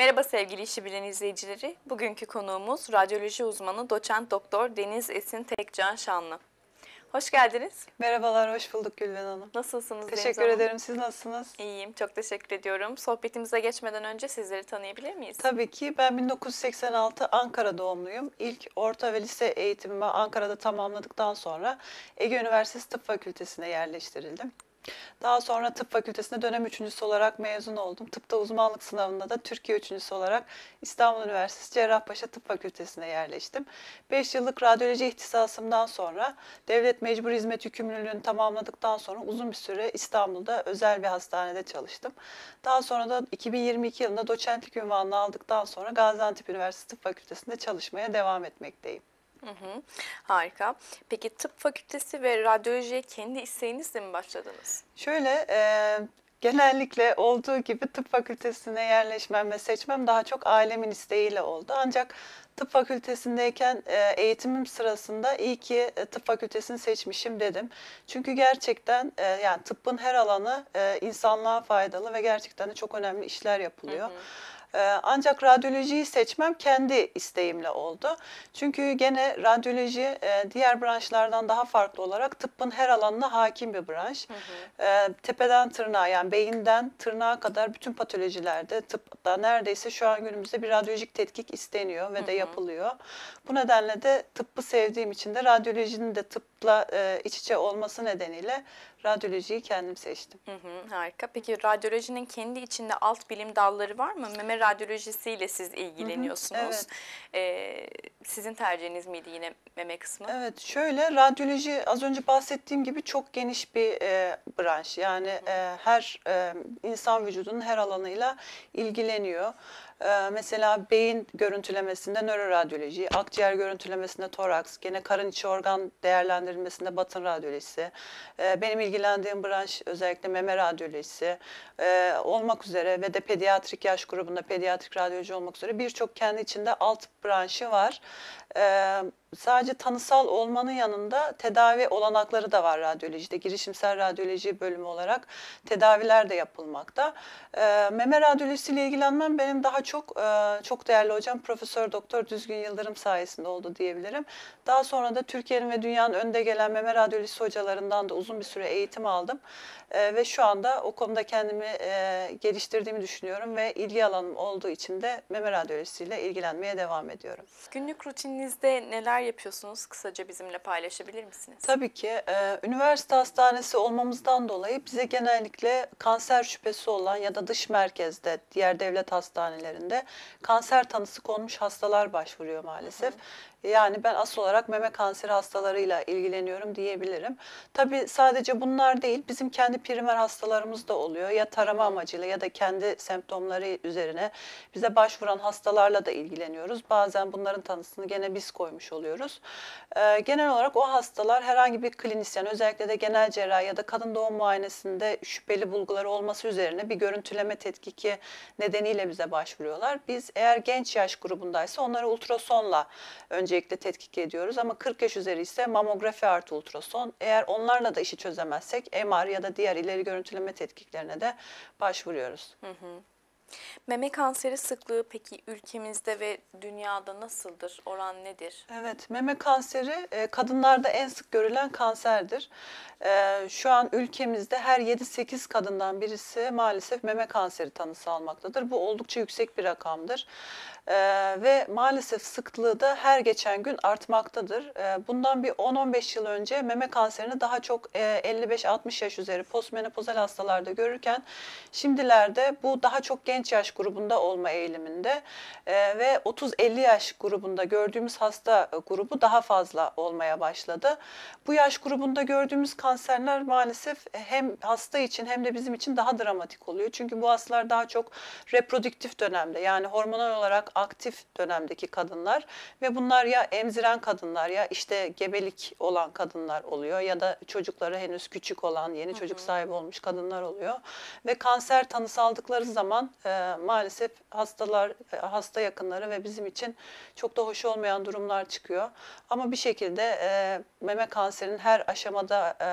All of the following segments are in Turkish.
Merhaba sevgili İşi Bilen izleyicileri. Bugünkü konuğumuz radyoloji uzmanı doçent doktor Deniz Esin Tekcan Şanlı. Hoş geldiniz. Merhabalar, hoş bulduk Gülben Hanım. Nasılsınız Teşekkür Deniz ederim. Siz nasılsınız? İyiyim, çok teşekkür ediyorum. Sohbetimize geçmeden önce sizleri tanıyabilir miyiz? Tabii ki. Ben 1986 Ankara doğumluyum. İlk orta ve lise eğitimimi Ankara'da tamamladıktan sonra Ege Üniversitesi Tıp Fakültesi'ne yerleştirildim. Daha sonra tıp fakültesinde dönem üçüncüsü olarak mezun oldum. Tıpta uzmanlık sınavında da Türkiye üçüncüsü olarak İstanbul Üniversitesi Cerrahpaşa Tıp Fakültesine yerleştim. 5 yıllık radyoloji ihtisasımdan sonra devlet mecbur hizmet yükümlülüğünü tamamladıktan sonra uzun bir süre İstanbul'da özel bir hastanede çalıştım. Daha sonra da 2022 yılında doçentlik ünvanını aldıktan sonra Gaziantep Üniversitesi Tıp Fakültesi'nde çalışmaya devam etmekteyim. Hı hı, harika. Peki tıp fakültesi ve radyolojiye kendi isteğinizle mi başladınız? Şöyle, e, genellikle olduğu gibi tıp fakültesine yerleşmem ve seçmem daha çok ailemin isteğiyle oldu. Ancak tıp fakültesindeyken e, eğitimim sırasında iyi ki e, tıp fakültesini seçmişim dedim. Çünkü gerçekten e, yani tıbbın her alanı insanlığa faydalı ve gerçekten de çok önemli işler yapılıyor. Hı hı. Ee, ancak radyolojiyi seçmem kendi isteğimle oldu. Çünkü gene radyoloji e, diğer branşlardan daha farklı olarak tıbbın her alanına hakim bir branş. Hı hı. Ee, tepeden tırnağa yani beyinden tırnağa kadar bütün patolojilerde tıpta neredeyse şu an günümüzde bir radyolojik tetkik isteniyor ve de yapılıyor. Bu nedenle de tıbbı sevdiğim için de radyolojinin de tıpla e, iç içe olması nedeniyle radyolojiyi kendim seçtim. Hı hı, harika. Peki radyolojinin kendi içinde alt bilim dalları var mı? Meme radyolojisiyle siz ilgileniyorsunuz. Hı hı, evet. ee, sizin tercihiniz miydi yine meme kısmı? Evet şöyle radyoloji az önce bahsettiğim gibi çok geniş bir e, branş. Yani hı hı. E, her e, insan vücudunun her alanıyla ilgileniyor. E, mesela beyin görüntülemesinde nöroradyoloji, akciğer görüntülemesinde toraks, gene karın içi organ değerlendirilmesinde batın radyolojisi. E, benim ilgilendiğim branş özellikle meme radyolojisi e, olmak üzere ve de pediatrik yaş grubunda pediatrik radyoloji olmak üzere birçok kendi içinde alt branşı var. E, sadece tanısal olmanın yanında tedavi olanakları da var radyolojide. Girişimsel radyoloji bölümü olarak tedaviler de yapılmakta. E, meme radyolojisiyle ilgilenmem benim daha çok e, çok değerli hocam Profesör Doktor Düzgün Yıldırım sayesinde oldu diyebilirim. Daha sonra da Türkiye'nin ve dünyanın önde gelen meme radyolojisi hocalarından da uzun bir süre eğitim aldım. E, ve şu anda o konuda kendimi e, geliştirdiğimi düşünüyorum ve ilgi alanım olduğu için de meme radyolojisiyle ilgilenmeye devam ediyorum. Günlük rutininizde neler neler yapıyorsunuz? Kısaca bizimle paylaşabilir misiniz? Tabii ki. E, üniversite hastanesi olmamızdan dolayı bize genellikle kanser şüphesi olan ya da dış merkezde, diğer devlet hastanelerinde kanser tanısı konmuş hastalar başvuruyor maalesef. Hı hı. Yani ben asıl olarak meme kanseri hastalarıyla ilgileniyorum diyebilirim. Tabii sadece bunlar değil, bizim kendi primer hastalarımız da oluyor. Ya tarama amacıyla ya da kendi semptomları üzerine bize başvuran hastalarla da ilgileniyoruz. Bazen bunların tanısını gene biz koymuş oluyoruz. Ee, genel olarak o hastalar herhangi bir klinisyen, özellikle de genel cerrah ya da kadın doğum muayenesinde şüpheli bulguları olması üzerine bir görüntüleme tetkiki nedeniyle bize başvuruyorlar. Biz eğer genç yaş grubundaysa onları ultrasonla önce öncelikle tetkik ediyoruz ama 40 yaş üzeri ise mamografi artı ultrason. Eğer onlarla da işi çözemezsek MR ya da diğer ileri görüntüleme tetkiklerine de başvuruyoruz. Hı hı. Meme kanseri sıklığı peki ülkemizde ve dünyada nasıldır? Oran nedir? Evet, meme kanseri e, kadınlarda en sık görülen kanserdir. E, şu an ülkemizde her 7-8 kadından birisi maalesef meme kanseri tanısı almaktadır. Bu oldukça yüksek bir rakamdır. E, ve maalesef sıklığı da her geçen gün artmaktadır. Bundan bir 10-15 yıl önce meme kanserini daha çok 55-60 yaş üzeri postmenopozal hastalarda görürken şimdilerde bu daha çok genç genç yaş grubunda olma eğiliminde e, ve 30-50 yaş grubunda gördüğümüz hasta grubu daha fazla olmaya başladı. Bu yaş grubunda gördüğümüz kanserler maalesef hem hasta için hem de bizim için daha dramatik oluyor. Çünkü bu hastalar daha çok reprodüktif dönemde yani hormonal olarak aktif dönemdeki kadınlar ve bunlar ya emziren kadınlar ya işte gebelik olan kadınlar oluyor ya da çocukları henüz küçük olan yeni çocuk sahibi olmuş kadınlar oluyor ve kanser tanısı aldıkları zaman e, ee, maalesef hastalar, e, hasta yakınları ve bizim için çok da hoş olmayan durumlar çıkıyor. Ama bir şekilde e, meme kanserinin her aşamada e,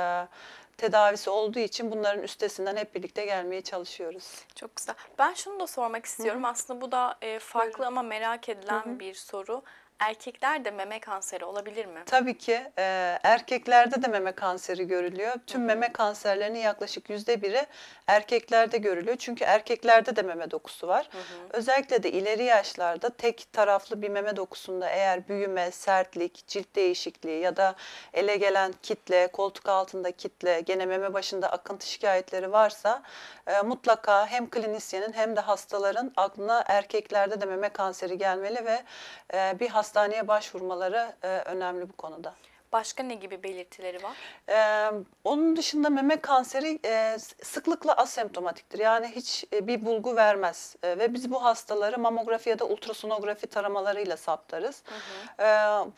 tedavisi olduğu için bunların üstesinden hep birlikte gelmeye çalışıyoruz. Çok güzel. Ben şunu da sormak istiyorum. Hı. Aslında bu da e, farklı Buyurun. ama merak edilen Hı-hı. bir soru. Erkekler de meme kanseri olabilir mi? Tabii ki e, erkeklerde de meme kanseri görülüyor. Tüm Hı-hı. meme kanserlerinin yaklaşık yüzde biri erkeklerde görülüyor. Çünkü erkeklerde de meme dokusu var. Hı-hı. Özellikle de ileri yaşlarda tek taraflı bir meme dokusunda eğer büyüme, sertlik, cilt değişikliği ya da ele gelen kitle, koltuk altında kitle, gene meme başında akıntı şikayetleri varsa e, mutlaka hem klinisyenin hem de hastaların aklına erkeklerde de meme kanseri gelmeli ve e, bir hasta hastaneye başvurmaları e, önemli bu konuda. Başka ne gibi belirtileri var? Ee, onun dışında meme kanseri e, sıklıkla asemptomatiktir. Yani hiç e, bir bulgu vermez. E, ve biz bu hastaları mamografi ya da ultrasonografi taramalarıyla saptarız. Hı hı. E,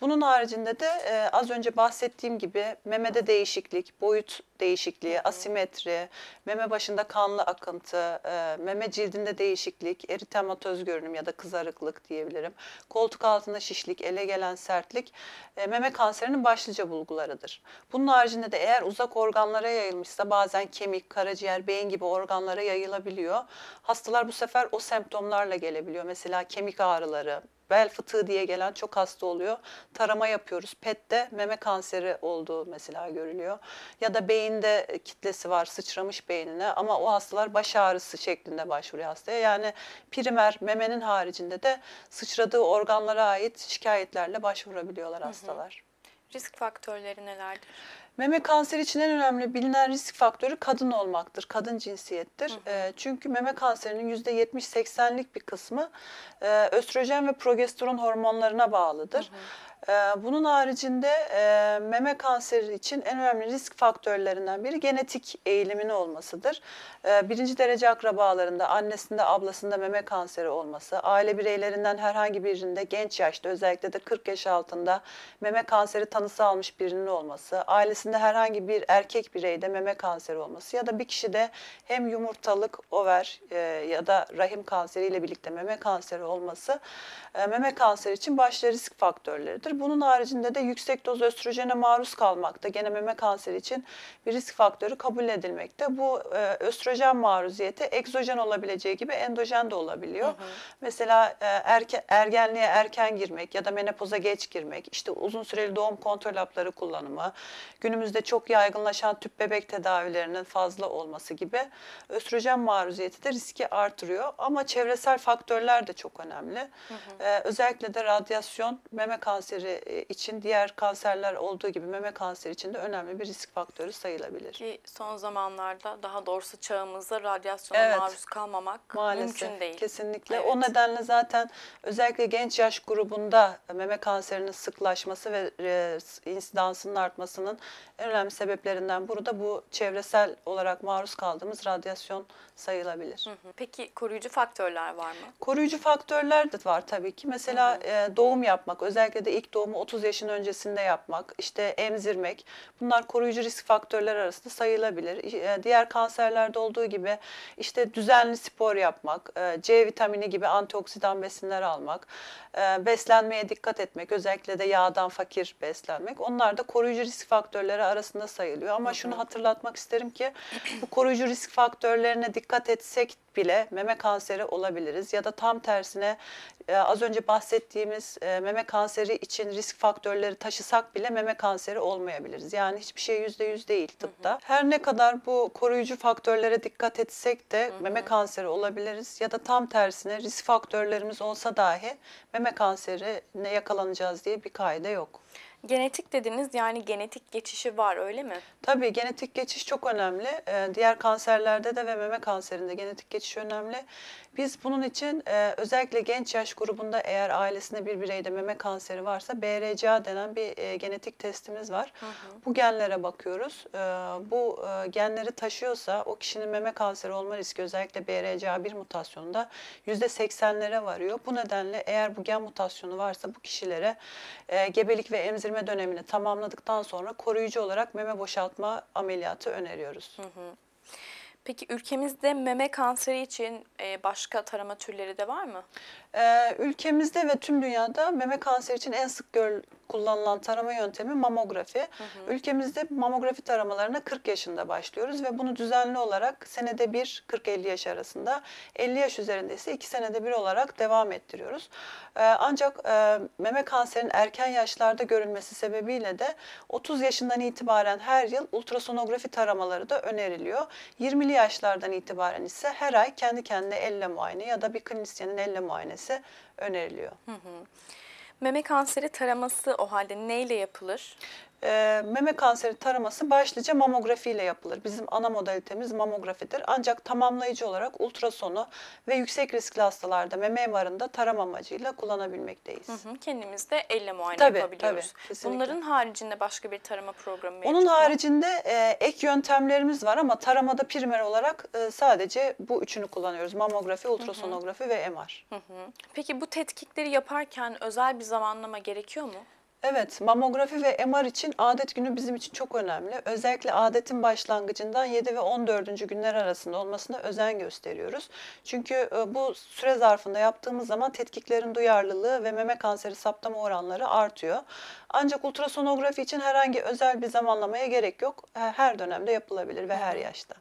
bunun haricinde de e, az önce bahsettiğim gibi memede değişiklik, boyut değişikliği, asimetri, meme başında kanlı akıntı, e, meme cildinde değişiklik, eritematöz görünüm ya da kızarıklık diyebilirim. Koltuk altında şişlik, ele gelen sertlik e, meme kanserinin başlıca bulgularıdır. Bunun haricinde de eğer uzak organlara yayılmışsa bazen kemik, karaciğer, beyin gibi organlara yayılabiliyor. Hastalar bu sefer o semptomlarla gelebiliyor. Mesela kemik ağrıları, bel fıtığı diye gelen çok hasta oluyor. Tarama yapıyoruz. PET'te meme kanseri olduğu mesela görülüyor. Ya da beyinde kitlesi var sıçramış beynine ama o hastalar baş ağrısı şeklinde başvuruyor hastaya. Yani primer memenin haricinde de sıçradığı organlara ait şikayetlerle başvurabiliyorlar hastalar. Hı hı. Risk faktörleri nelerdir? Meme kanseri için en önemli bilinen risk faktörü kadın olmaktır, kadın cinsiyettir. Hı hı. E, çünkü meme kanserinin %70-80'lik bir kısmı e, östrojen ve progesteron hormonlarına bağlıdır. Hı hı. Ee, bunun haricinde e, meme kanseri için en önemli risk faktörlerinden biri genetik eğilimin olmasıdır. Ee, birinci derece akrabalarında, annesinde, ablasında meme kanseri olması, aile bireylerinden herhangi birinde genç yaşta özellikle de 40 yaş altında meme kanseri tanısı almış birinin olması, ailesinde herhangi bir erkek bireyde meme kanseri olması ya da bir kişide hem yumurtalık, over e, ya da rahim kanseriyle birlikte meme kanseri olması e, meme kanseri için başlı risk faktörleridir. Bunun haricinde de yüksek doz östrojene maruz kalmakta gene meme kanseri için bir risk faktörü kabul edilmekte. Bu e, östrojen maruziyeti egzojen olabileceği gibi endojen de olabiliyor. Hı hı. Mesela e, erke, ergenliğe erken girmek ya da menopoza geç girmek, işte uzun süreli doğum kontrol hapları kullanımı, günümüzde çok yaygınlaşan tüp bebek tedavilerinin fazla olması gibi östrojen maruziyeti de riski artırıyor. Ama çevresel faktörler de çok önemli. Hı hı. E, özellikle de radyasyon meme kanseri kanserleri e, için diğer kanserler olduğu gibi meme kanseri için de önemli bir risk faktörü sayılabilir. Ki son zamanlarda daha doğrusu çağımızda radyasyona evet. maruz kalmamak Maalesef, mümkün değil. Kesinlikle. Evet. O nedenle zaten özellikle genç yaş grubunda meme kanserinin sıklaşması ve e, insidansının artmasının en önemli sebeplerinden biri de bu çevresel olarak maruz kaldığımız radyasyon sayılabilir. Peki koruyucu faktörler var mı? Koruyucu faktörler de var tabii ki. Mesela hı hı. E, doğum yapmak özellikle de ilk doğumu 30 yaşın öncesinde yapmak, işte emzirmek bunlar koruyucu risk faktörler arasında sayılabilir. E, diğer kanserlerde olduğu gibi işte düzenli spor yapmak, e, C vitamini gibi antioksidan besinler almak, e, beslenmeye dikkat etmek, özellikle de yağdan fakir beslenmek. Onlar da koruyucu risk faktörleri arasında sayılıyor. Ama şunu hatırlatmak isterim ki bu koruyucu risk faktörlerine dikkat etsek bile meme kanseri olabiliriz ya da tam tersine az önce bahsettiğimiz meme kanseri için için risk faktörleri taşısak bile meme kanseri olmayabiliriz. Yani hiçbir şey yüzde yüz değil tıpta. Hı hı. Her ne kadar bu koruyucu faktörlere dikkat etsek de hı hı. meme kanseri olabiliriz ya da tam tersine risk faktörlerimiz olsa dahi meme kanserine yakalanacağız diye bir kaide yok. Genetik dediniz yani genetik geçişi var öyle mi? Tabii genetik geçiş çok önemli. Ee, diğer kanserlerde de ve meme kanserinde genetik geçiş önemli. Biz bunun için e, özellikle genç yaş grubunda eğer ailesinde bir bireyde meme kanseri varsa BRCA denen bir e, genetik testimiz var. Hı hı. Bu genlere bakıyoruz. E, bu e, genleri taşıyorsa o kişinin meme kanseri olma riski özellikle BRCA1 mutasyonunda %80'lere varıyor. Bu nedenle eğer bu gen mutasyonu varsa bu kişilere e, gebelik ve emzirme geliştirme dönemini tamamladıktan sonra koruyucu olarak meme boşaltma ameliyatı öneriyoruz. Hı hı. Peki ülkemizde meme kanseri için e, başka tarama türleri de var mı? Ee, ülkemizde ve tüm dünyada meme kanseri için en sık gör, kullanılan tarama yöntemi mamografi. Hı hı. Ülkemizde mamografi taramalarına 40 yaşında başlıyoruz ve bunu düzenli olarak senede bir 40-50 yaş arasında 50 yaş üzerinde ise 2 senede bir olarak devam ettiriyoruz. Ee, ancak e, meme kanserinin erken yaşlarda görülmesi sebebiyle de 30 yaşından itibaren her yıl ultrasonografi taramaları da öneriliyor. 20'li yaşlardan itibaren ise her ay kendi kendine elle muayene ya da bir klinisyenin elle muayenesi öneriliyor. Hı hı. Meme kanseri taraması o halde neyle yapılır? e, meme kanseri taraması başlıca mamografi ile yapılır. Bizim ana modalitemiz mamografidir. Ancak tamamlayıcı olarak ultrasonu ve yüksek riskli hastalarda meme MR'ında tarama amacıyla kullanabilmekteyiz. Hı hı, kendimiz de elle muayene tabii, yapabiliyoruz. Tabii, Bunların haricinde başka bir tarama programı mevcut Onun haricinde e, ek yöntemlerimiz var ama taramada primer olarak e, sadece bu üçünü kullanıyoruz. Mamografi, ultrasonografi hı hı. ve MR. Hı hı. Peki bu tetkikleri yaparken özel bir zamanlama gerekiyor mu? Evet, mamografi ve MR için adet günü bizim için çok önemli. Özellikle adetin başlangıcından 7 ve 14. günler arasında olmasına özen gösteriyoruz. Çünkü e, bu süre zarfında yaptığımız zaman tetkiklerin duyarlılığı ve meme kanseri saptama oranları artıyor. Ancak ultrasonografi için herhangi özel bir zamanlamaya gerek yok. Her dönemde yapılabilir ve her yaşta.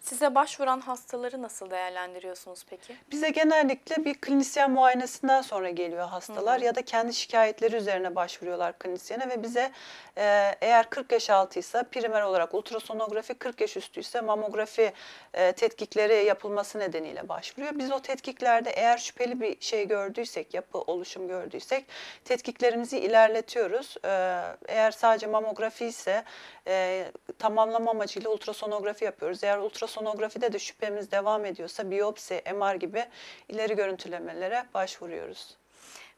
Size başvuran hastaları nasıl değerlendiriyorsunuz peki? Bize genellikle bir klinisyen muayenesinden sonra geliyor hastalar hı hı. ya da kendi şikayetleri üzerine başvuruyorlar klinisyene ve bize e, eğer 40 yaş altıysa primer olarak ultrasonografi 40 yaş üstüyse mamografi e, tetkikleri yapılması nedeniyle başvuruyor. Biz o tetkiklerde eğer şüpheli bir şey gördüysek, yapı oluşum gördüysek tetkiklerimizi ilerletiyoruz. E, eğer sadece mamografi ise e, tamamlama amacıyla ultrasonografi yapıyoruz. Eğer eğer ultrasonografide de şüphemiz devam ediyorsa biyopsi, MR gibi ileri görüntülemelere başvuruyoruz.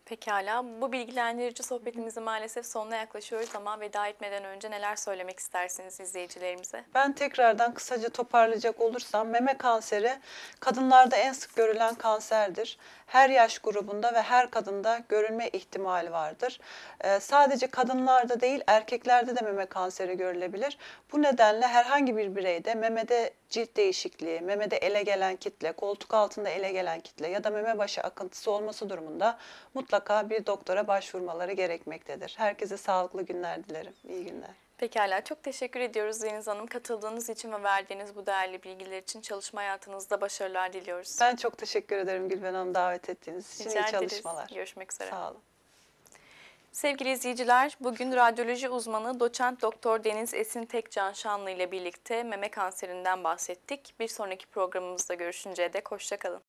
Pekala. Bu bilgilendirici sohbetimizin maalesef sonuna yaklaşıyoruz ama veda etmeden önce neler söylemek istersiniz izleyicilerimize? Ben tekrardan kısaca toparlayacak olursam meme kanseri kadınlarda en sık görülen kanserdir. Her yaş grubunda ve her kadında görülme ihtimali vardır. Ee, sadece kadınlarda değil erkeklerde de meme kanseri görülebilir. Bu nedenle herhangi bir bireyde memede cilt değişikliği, memede ele gelen kitle, koltuk altında ele gelen kitle ya da meme başı akıntısı olması durumunda mutlaka bir doktora başvurmaları gerekmektedir. Herkese sağlıklı günler dilerim. İyi günler. Pekala çok teşekkür ediyoruz Deniz Hanım. Katıldığınız için ve verdiğiniz bu değerli bilgiler için çalışma hayatınızda başarılar diliyoruz. Ben çok teşekkür ederim Gülben Hanım davet ettiğiniz için. Rica iyi çalışmalar. Ederiz. Görüşmek üzere. Sağ olun. Sevgili izleyiciler, bugün radyoloji uzmanı doçent doktor Deniz Esin Tekcan Şanlı ile birlikte meme kanserinden bahsettik. Bir sonraki programımızda görüşünceye dek hoşçakalın.